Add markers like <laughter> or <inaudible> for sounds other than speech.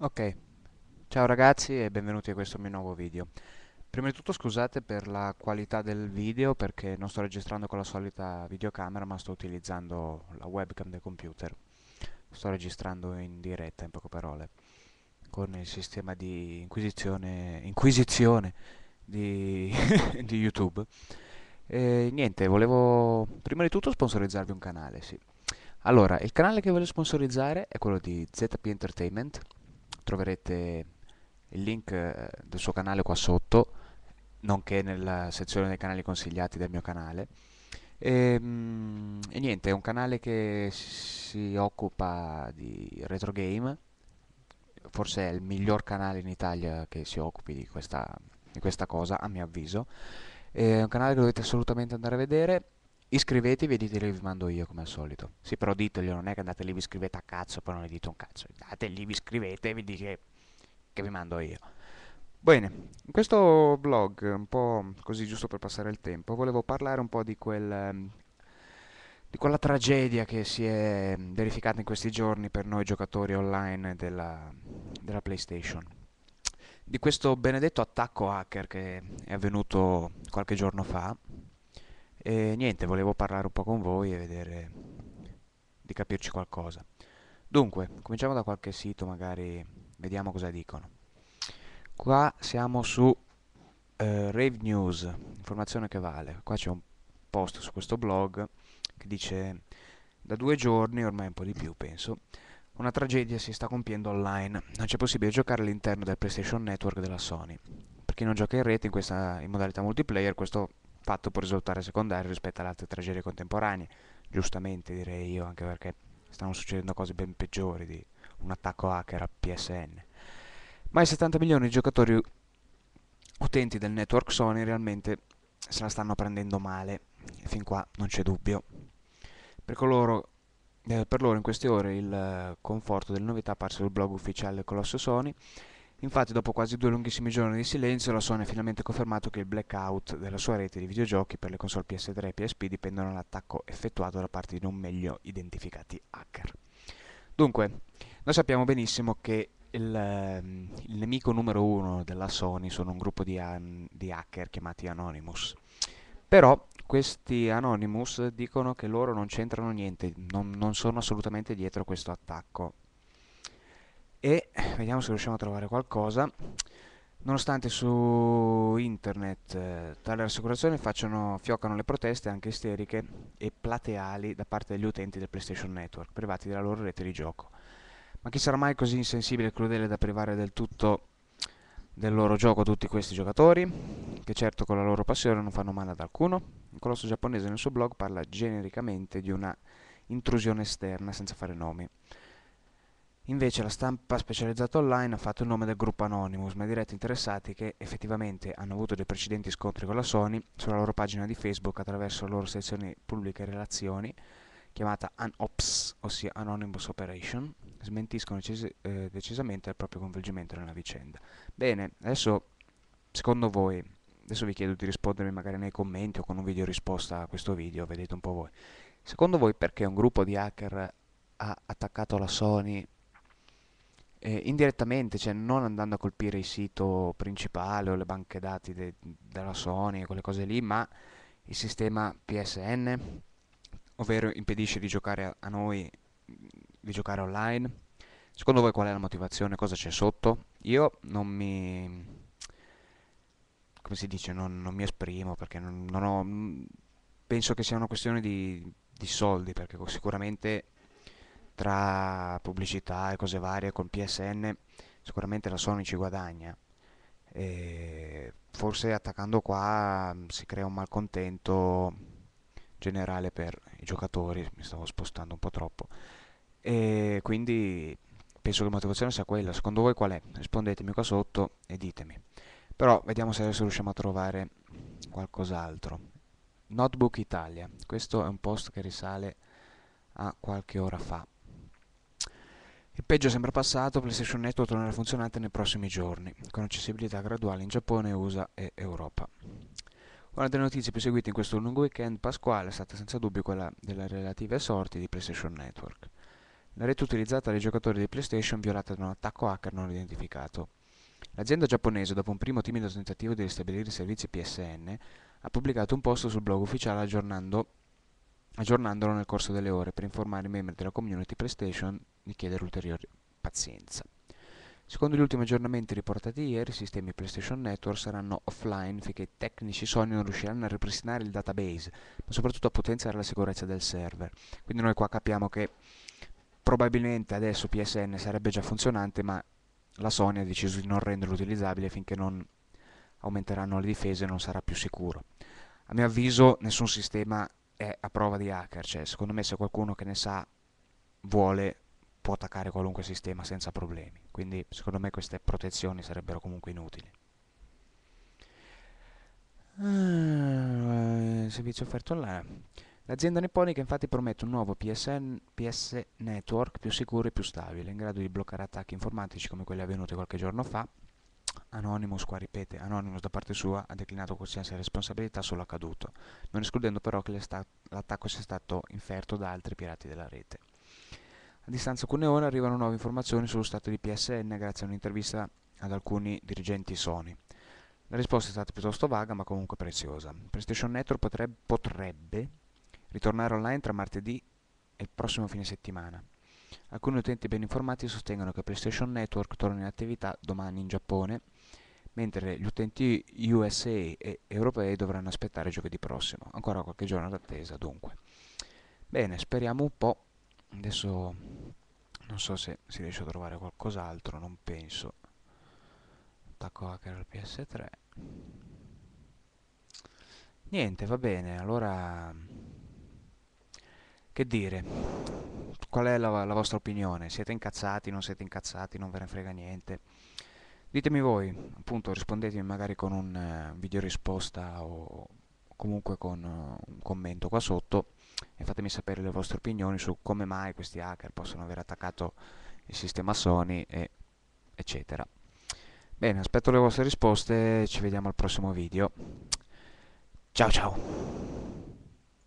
Ok, ciao ragazzi e benvenuti a questo mio nuovo video. Prima di tutto scusate per la qualità del video perché non sto registrando con la solita videocamera ma sto utilizzando la webcam del computer. Sto registrando in diretta, in poche parole, con il sistema di inquisizione, inquisizione di, <laughs> di YouTube. E niente, volevo prima di tutto sponsorizzarvi un canale, sì. Allora, il canale che voglio sponsorizzare è quello di ZP Entertainment troverete il link eh, del suo canale qua sotto, nonché nella sezione dei canali consigliati del mio canale. E, ehm, e niente, è un canale che si occupa di retro game, forse è il miglior canale in Italia che si occupi di questa, di questa cosa, a mio avviso. È un canale che dovete assolutamente andare a vedere Iscrivetevi e diteli vi mando io come al solito. Sì, però ditelo, non è che andate lì vi scrivete a cazzo, poi non ne dite un cazzo. Andate lì, vi iscrivete e vi dite che vi mando io. Bene, in questo blog, un po' così giusto per passare il tempo, volevo parlare un po' di, quel, ehm, di quella tragedia che si è verificata in questi giorni per noi giocatori online della, della PlayStation. Di questo benedetto attacco hacker che è avvenuto qualche giorno fa, e niente, volevo parlare un po' con voi e vedere di capirci qualcosa. Dunque, cominciamo da qualche sito, magari vediamo cosa dicono. Qua siamo su eh, Rave News, informazione che vale. Qua c'è un post su questo blog che dice da due giorni, ormai un po' di più penso, una tragedia si sta compiendo online. Non c'è possibile giocare all'interno del PlayStation Network della Sony. Per chi non gioca in rete in, questa, in modalità multiplayer, questo fatto può risultare secondario rispetto alle altre tragedie contemporanee, giustamente direi io, anche perché stanno succedendo cose ben peggiori di un attacco hacker a PSN. Ma i 70 milioni di giocatori utenti del network Sony realmente se la stanno prendendo male, fin qua non c'è dubbio. Per, coloro, eh, per loro in queste ore il eh, conforto delle novità apparse sul blog ufficiale Colosso Sony Infatti, dopo quasi due lunghissimi giorni di silenzio, la Sony ha finalmente confermato che il blackout della sua rete di videogiochi per le console PS3 e PSP dipendono dall'attacco effettuato da parte di non meglio identificati hacker. Dunque, noi sappiamo benissimo che il, ehm, il nemico numero uno della Sony sono un gruppo di, di hacker chiamati Anonymous. Però questi Anonymous dicono che loro non c'entrano niente, non, non sono assolutamente dietro questo attacco e vediamo se riusciamo a trovare qualcosa nonostante su internet eh, tale rassicurazione facciano, fioccano le proteste anche isteriche e plateali da parte degli utenti del PlayStation Network privati della loro rete di gioco ma chi sarà mai così insensibile e crudele da privare del tutto del loro gioco tutti questi giocatori, che certo con la loro passione non fanno male ad alcuno. un colosso giapponese nel suo blog parla genericamente di una intrusione esterna senza fare nomi. Invece la stampa specializzata online ha fatto il nome del gruppo Anonymous, ma i diretti interessati che effettivamente hanno avuto dei precedenti scontri con la Sony sulla loro pagina di Facebook attraverso la loro sezione pubbliche relazioni chiamata ANOPS, ossia Anonymous Operation, smentiscono eh, decisamente il proprio coinvolgimento nella vicenda. Bene, adesso secondo voi, adesso vi chiedo di rispondermi magari nei commenti o con un video risposta a questo video, vedete un po' voi. Secondo voi perché un gruppo di hacker ha attaccato la Sony eh, indirettamente, cioè non andando a colpire il sito principale o le banche dati de- della Sony e quelle cose lì, ma il sistema PSN, ovvero impedisce di giocare a, a noi, di giocare online. Secondo voi qual è la motivazione? Cosa c'è sotto? Io non mi... come si dice? Non, non mi esprimo perché non, non, ho... Mm, penso che sia una questione di, di soldi perché sicuramente tra pubblicità e cose varie col PSN sicuramente la Sony ci guadagna e forse attaccando qua mm, si crea un malcontento generale per i giocatori mi stavo spostando un po' troppo e quindi penso che la motivazione sia quella secondo voi qual è? rispondetemi qua sotto e ditemi però vediamo se adesso riusciamo a trovare qualcos'altro Notebook Italia questo è un post che risale a qualche ora fa il peggio sembra passato, PlayStation Network tornerà funzionante nei prossimi giorni, con accessibilità graduale in Giappone, USA e Europa. Una delle notizie più seguite in questo lungo weekend pasquale è stata senza dubbio quella delle relative sorti di PlayStation Network. La rete utilizzata dai giocatori di PlayStation violata da un attacco hacker non identificato. L'azienda giapponese, dopo un primo timido tentativo di ristabilire i servizi PSN, ha pubblicato un post sul blog ufficiale aggiornando aggiornandolo nel corso delle ore per informare i membri della community PlayStation di chiedere ulteriore pazienza. Secondo gli ultimi aggiornamenti riportati ieri, i sistemi PlayStation Network saranno offline finché i tecnici Sony non riusciranno a ripristinare il database, ma soprattutto a potenziare la sicurezza del server. Quindi noi qua capiamo che probabilmente adesso PSN sarebbe già funzionante, ma la Sony ha deciso di non renderlo utilizzabile finché non aumenteranno le difese e non sarà più sicuro. A mio avviso nessun sistema è a prova di hacker, cioè secondo me se qualcuno che ne sa vuole può attaccare qualunque sistema senza problemi, quindi secondo me queste protezioni sarebbero comunque inutili. Ah, servizio offerto online. L'azienda nipponica infatti promette un nuovo PSN, PS network più sicuro e più stabile, in grado di bloccare attacchi informatici come quelli avvenuti qualche giorno fa, Anonymous qua ripete, Anonymous da parte sua ha declinato qualsiasi responsabilità sull'accaduto, non escludendo però che l'attacco sia stato inferto da altri pirati della rete. A distanza alcune ore arrivano nuove informazioni sullo stato di PSN grazie a un'intervista ad alcuni dirigenti Sony. La risposta è stata piuttosto vaga ma comunque preziosa. PlayStation Network potrebbe, potrebbe ritornare online tra martedì e il prossimo fine settimana. Alcuni utenti ben informati sostengono che PlayStation Network torna in attività domani in Giappone, mentre gli utenti USA e europei dovranno aspettare giovedì prossimo. Ancora qualche giorno d'attesa, dunque. Bene, speriamo un po'. Adesso non so se si riesce a trovare qualcos'altro, non penso. Attacco hacker al PS3. Niente, va bene, allora... Che dire? qual è la, la, vostra opinione? Siete incazzati, non siete incazzati, non ve ne frega niente? Ditemi voi, appunto rispondetemi magari con un eh, video risposta o comunque con uh, un commento qua sotto e fatemi sapere le vostre opinioni su come mai questi hacker possono aver attaccato il sistema Sony e eccetera. Bene, aspetto le vostre risposte, ci vediamo al prossimo video. Ciao ciao!